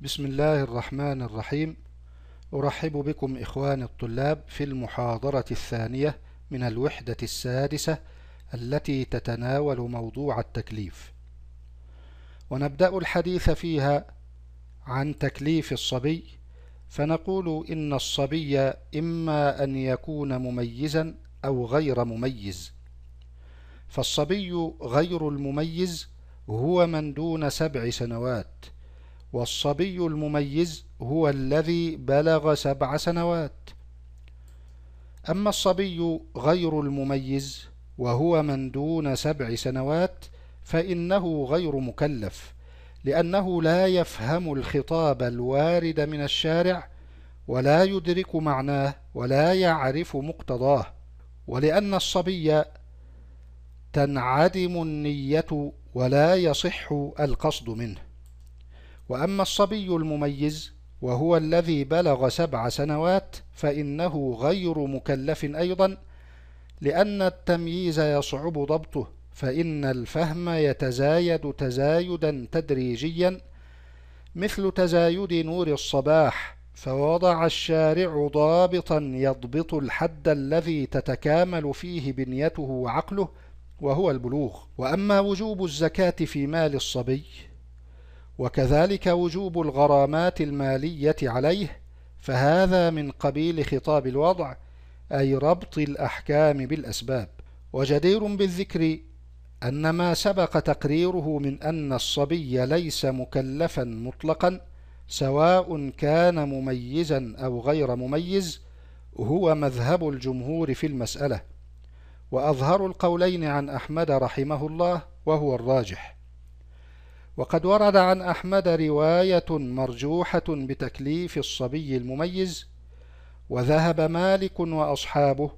بسم الله الرحمن الرحيم أرحب بكم إخواني الطلاب في المحاضرة الثانية من الوحدة السادسة التي تتناول موضوع التكليف ونبدأ الحديث فيها عن تكليف الصبي فنقول إن الصبي إما أن يكون مميزا أو غير مميز فالصبي غير المميز هو من دون سبع سنوات والصبي المميز هو الذي بلغ سبع سنوات أما الصبي غير المميز وهو من دون سبع سنوات فإنه غير مكلف لأنه لا يفهم الخطاب الوارد من الشارع ولا يدرك معناه ولا يعرف مقتضاه ولأن الصبي تنعدم النية ولا يصح القصد منه وأما الصبي المميز وهو الذي بلغ سبع سنوات فإنه غير مكلف أيضا لأن التمييز يصعب ضبطه فإن الفهم يتزايد تزايدا تدريجيا مثل تزايد نور الصباح فوضع الشارع ضابطا يضبط الحد الذي تتكامل فيه بنيته وعقله وهو البلوغ وأما وجوب الزكاة في مال الصبي وكذلك وجوب الغرامات المالية عليه فهذا من قبيل خطاب الوضع أي ربط الأحكام بالأسباب وجدير بالذكر أن ما سبق تقريره من أن الصبي ليس مكلفا مطلقا سواء كان مميزا أو غير مميز هو مذهب الجمهور في المسألة وأظهر القولين عن أحمد رحمه الله وهو الراجح وقد ورد عن أحمد رواية مرجوحة بتكليف الصبي المميز وذهب مالك وأصحابه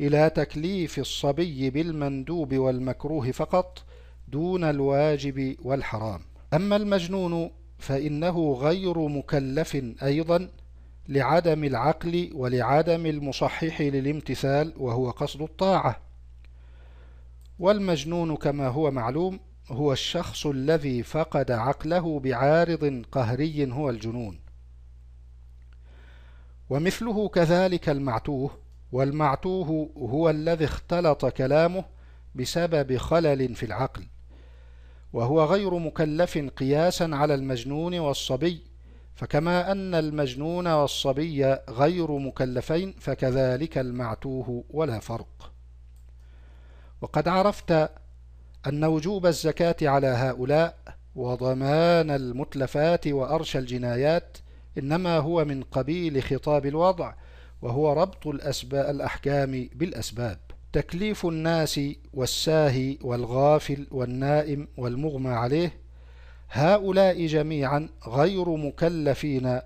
إلى تكليف الصبي بالمندوب والمكروه فقط دون الواجب والحرام أما المجنون فإنه غير مكلف أيضا لعدم العقل ولعدم المصحح للامتثال وهو قصد الطاعة والمجنون كما هو معلوم هو الشخص الذي فقد عقله بعارض قهري هو الجنون ومثله كذلك المعتوه والمعتوه هو الذي اختلط كلامه بسبب خلل في العقل وهو غير مكلف قياسا على المجنون والصبي فكما أن المجنون والصبي غير مكلفين فكذلك المعتوه ولا فرق وقد عرفت أن وجوب الزكاة على هؤلاء وضمان المتلفات وأرش الجنايات إنما هو من قبيل خطاب الوضع وهو ربط الأسباب الأحكام بالأسباب تكليف الناس والساهي والغافل والنائم والمغمى عليه هؤلاء جميعا غير مكلفين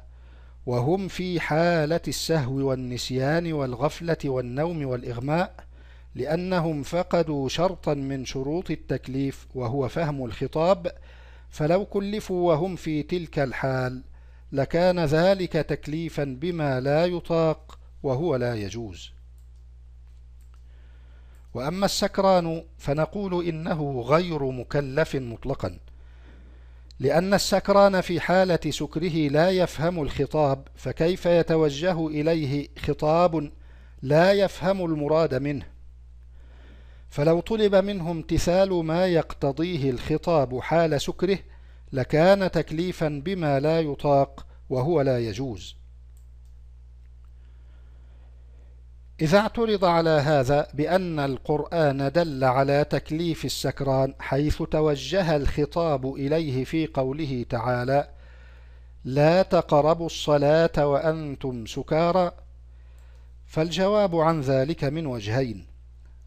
وهم في حالة السهو والنسيان والغفلة والنوم والإغماء لأنهم فقدوا شرطا من شروط التكليف وهو فهم الخطاب فلو كلفوا وهم في تلك الحال لكان ذلك تكليفا بما لا يطاق وهو لا يجوز وأما السكران فنقول إنه غير مكلف مطلقا لأن السكران في حالة سكره لا يفهم الخطاب فكيف يتوجه إليه خطاب لا يفهم المراد منه فلو طلب منه امتثال ما يقتضيه الخطاب حال سكره لكان تكليفا بما لا يطاق وهو لا يجوز إذا اعترض على هذا بأن القرآن دل على تكليف السكران حيث توجه الخطاب إليه في قوله تعالى لا تقربوا الصلاة وأنتم سكارى فالجواب عن ذلك من وجهين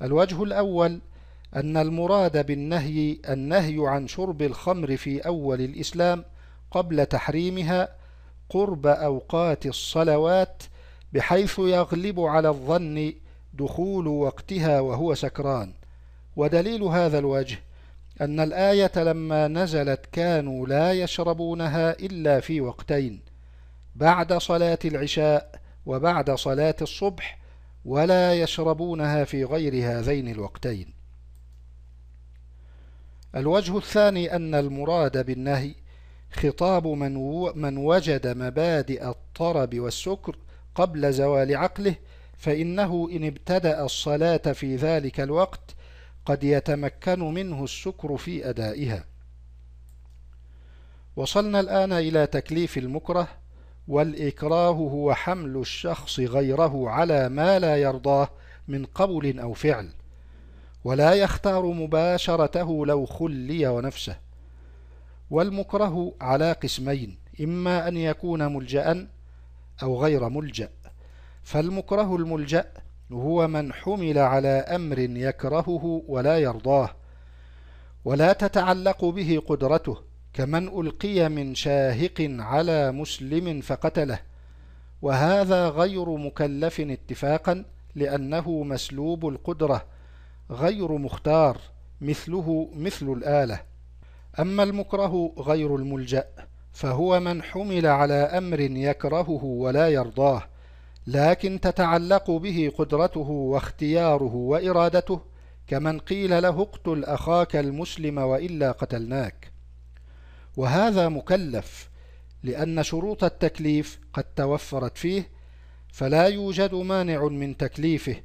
الوجه الأول أن المراد بالنهي النهي عن شرب الخمر في أول الإسلام قبل تحريمها قرب أوقات الصلوات بحيث يغلب على الظن دخول وقتها وهو سكران ودليل هذا الوجه أن الآية لما نزلت كانوا لا يشربونها إلا في وقتين بعد صلاة العشاء وبعد صلاة الصبح ولا يشربونها في غير هذين الوقتين الوجه الثاني أن المراد بالنهي خطاب من, من وجد مبادئ الطرب والسكر قبل زوال عقله فإنه إن ابتدأ الصلاة في ذلك الوقت قد يتمكن منه السكر في أدائها وصلنا الآن إلى تكليف المكره والإكراه هو حمل الشخص غيره على ما لا يرضاه من قول أو فعل ولا يختار مباشرته لو خلي ونفسه والمكره على قسمين إما أن يكون ملجأ أو غير ملجأ فالمكره الملجأ هو من حمل على أمر يكرهه ولا يرضاه ولا تتعلق به قدرته كمن ألقي من شاهق على مسلم فقتله وهذا غير مكلف اتفاقا لأنه مسلوب القدرة غير مختار مثله مثل الآلة أما المكره غير الملجأ فهو من حمل على أمر يكرهه ولا يرضاه لكن تتعلق به قدرته واختياره وإرادته كمن قيل له اقتل أخاك المسلم وإلا قتلناك وهذا مكلف لأن شروط التكليف قد توفرت فيه فلا يوجد مانع من تكليفه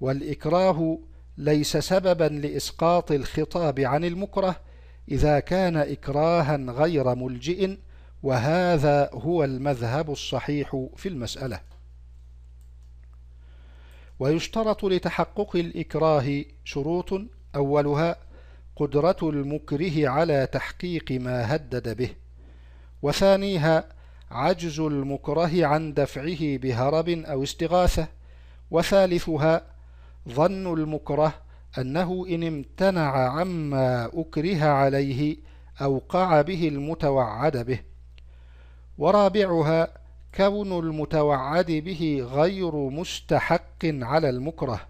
والإكراه ليس سببا لإسقاط الخطاب عن المكره إذا كان إكراها غير ملجئ وهذا هو المذهب الصحيح في المسألة ويشترط لتحقق الإكراه شروط أولها قدرة المكره على تحقيق ما هدد به وثانيها عجز المكره عن دفعه بهرب أو استغاثة وثالثها ظن المكره أنه إن امتنع عما أكره عليه أوقع به المتوعد به ورابعها كون المتوعد به غير مستحق على المكره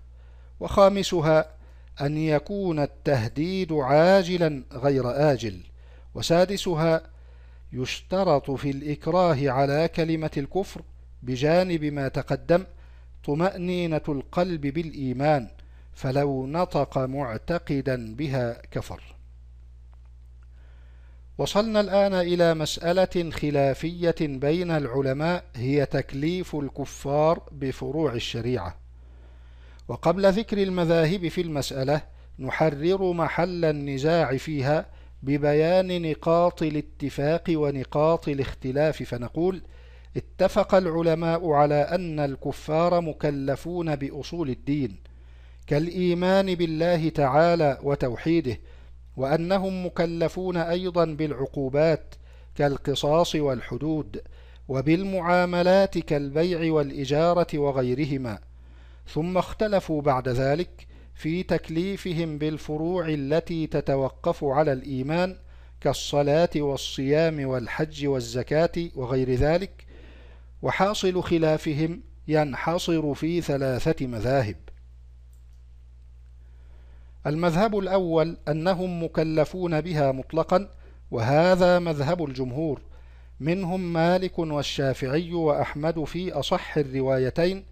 وخامسها أن يكون التهديد عاجلا غير آجل وسادسها يشترط في الإكراه على كلمة الكفر بجانب ما تقدم طمأنينة القلب بالإيمان فلو نطق معتقدا بها كفر وصلنا الآن إلى مسألة خلافية بين العلماء هي تكليف الكفار بفروع الشريعة وقبل ذكر المذاهب في المسألة نحرر محل النزاع فيها ببيان نقاط الاتفاق ونقاط الاختلاف فنقول اتفق العلماء على أن الكفار مكلفون بأصول الدين كالإيمان بالله تعالى وتوحيده وأنهم مكلفون أيضا بالعقوبات كالقصاص والحدود وبالمعاملات كالبيع والإجارة وغيرهما ثم اختلفوا بعد ذلك في تكليفهم بالفروع التي تتوقف على الإيمان كالصلاة والصيام والحج والزكاة وغير ذلك وحاصل خلافهم ينحصر في ثلاثة مذاهب المذهب الأول أنهم مكلفون بها مطلقا وهذا مذهب الجمهور منهم مالك والشافعي وأحمد في أصح الروايتين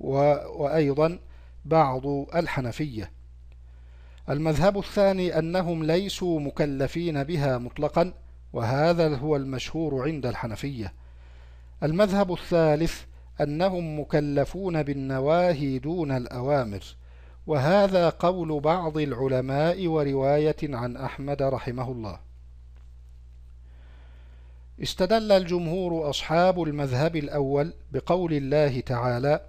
وأيضا بعض الحنفية المذهب الثاني أنهم ليسوا مكلفين بها مطلقا وهذا هو المشهور عند الحنفية المذهب الثالث أنهم مكلفون بالنواهي دون الأوامر وهذا قول بعض العلماء ورواية عن أحمد رحمه الله استدل الجمهور أصحاب المذهب الأول بقول الله تعالى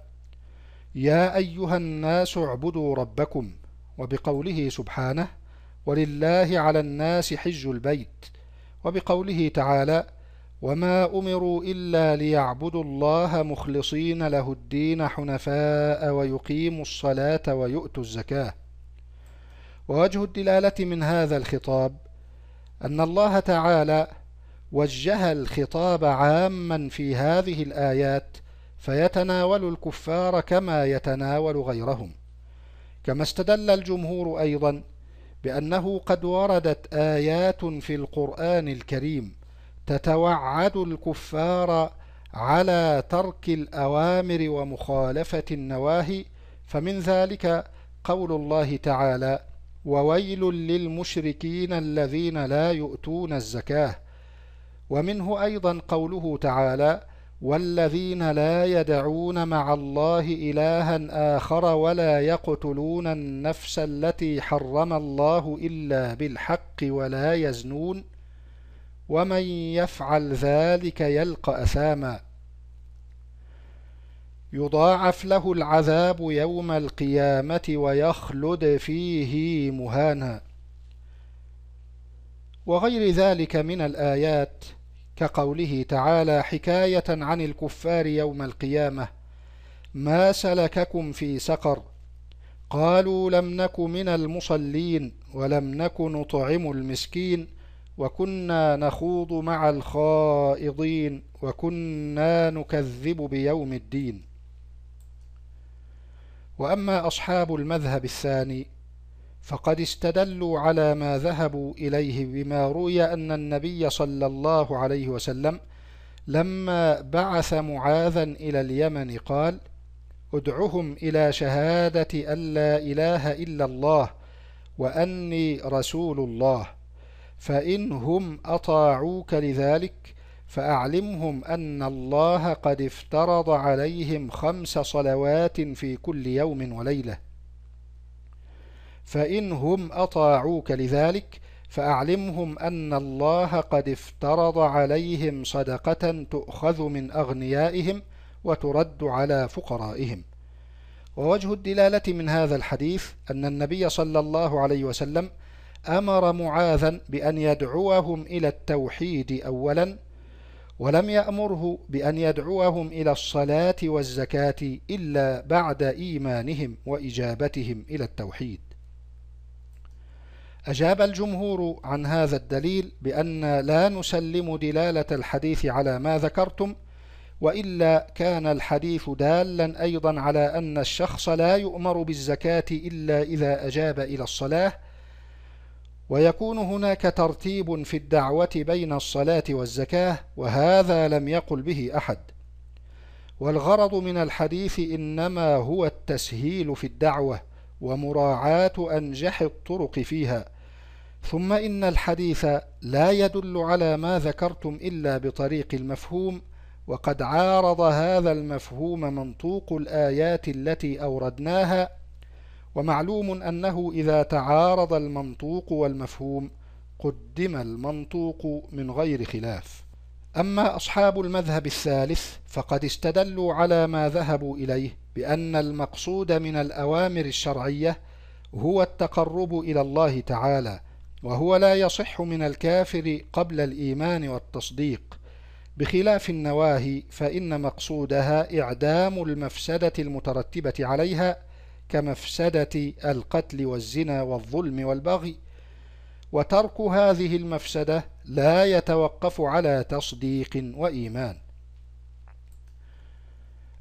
يا أيها الناس اعبدوا ربكم وبقوله سبحانه ولله على الناس حج البيت وبقوله تعالى وما أمروا إلا ليعبدوا الله مخلصين له الدين حنفاء ويقيموا الصلاة ويؤتوا الزكاة ووجه الدلالة من هذا الخطاب أن الله تعالى وجه الخطاب عاما في هذه الآيات فيتناول الكفار كما يتناول غيرهم كما استدل الجمهور أيضا بأنه قد وردت آيات في القرآن الكريم تتوعد الكفار على ترك الأوامر ومخالفة النواهي فمن ذلك قول الله تعالى وويل للمشركين الذين لا يؤتون الزكاة ومنه أيضا قوله تعالى والذين لا يدعون مع الله إلها آخر ولا يقتلون النفس التي حرم الله إلا بالحق ولا يزنون ومن يفعل ذلك يلقى أثاما يضاعف له العذاب يوم القيامة ويخلد فيه مهانا وغير ذلك من الآيات كقوله تعالى حكاية عن الكفار يوم القيامة ما سلككم في سقر قالوا لم نك من المصلين ولم نك نطعم المسكين وكنا نخوض مع الخائضين وكنا نكذب بيوم الدين وأما أصحاب المذهب الثاني فقد استدلوا على ما ذهبوا إليه بما روي أن النبي صلى الله عليه وسلم لما بعث معاذا إلى اليمن قال ادعهم إلى شهادة أن لا إله إلا الله وأني رسول الله فإن هم أطاعوك لذلك فأعلمهم أن الله قد افترض عليهم خمس صلوات في كل يوم وليلة فإنهم أطاعوك لذلك فأعلمهم أن الله قد افترض عليهم صدقة تؤخذ من أغنيائهم وترد على فقرائهم ووجه الدلالة من هذا الحديث أن النبي صلى الله عليه وسلم أمر معاذا بأن يدعوهم إلى التوحيد أولا ولم يأمره بأن يدعوهم إلى الصلاة والزكاة إلا بعد إيمانهم وإجابتهم إلى التوحيد أجاب الجمهور عن هذا الدليل بأن لا نسلم دلالة الحديث على ما ذكرتم وإلا كان الحديث دالا أيضا على أن الشخص لا يؤمر بالزكاة إلا إذا أجاب إلى الصلاة ويكون هناك ترتيب في الدعوة بين الصلاة والزكاة وهذا لم يقل به أحد والغرض من الحديث إنما هو التسهيل في الدعوة ومراعاة أنجح الطرق فيها ثم إن الحديث لا يدل على ما ذكرتم إلا بطريق المفهوم وقد عارض هذا المفهوم منطوق الآيات التي أوردناها ومعلوم أنه إذا تعارض المنطوق والمفهوم قدم المنطوق من غير خلاف أما أصحاب المذهب الثالث فقد استدلوا على ما ذهبوا إليه بأن المقصود من الأوامر الشرعية هو التقرب إلى الله تعالى وهو لا يصح من الكافر قبل الإيمان والتصديق بخلاف النواهي فإن مقصودها إعدام المفسدة المترتبة عليها كمفسدة القتل والزنا والظلم والبغي وترك هذه المفسدة لا يتوقف على تصديق وإيمان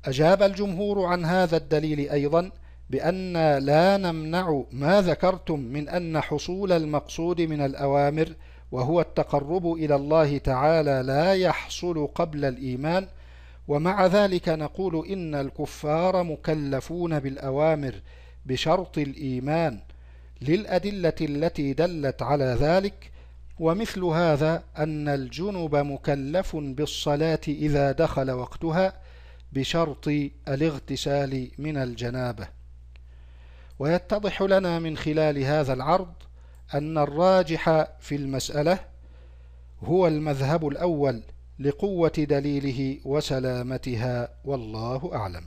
أجاب الجمهور عن هذا الدليل أيضا بأن لا نمنع ما ذكرتم من أن حصول المقصود من الأوامر وهو التقرب إلى الله تعالى لا يحصل قبل الإيمان ومع ذلك نقول إن الكفار مكلفون بالأوامر بشرط الإيمان للأدلة التي دلت على ذلك ومثل هذا أن الجنب مكلف بالصلاة إذا دخل وقتها بشرط الاغتسال من الجنابة ويتضح لنا من خلال هذا العرض أن الراجح في المسألة هو المذهب الأول لقوة دليله وسلامتها والله أعلم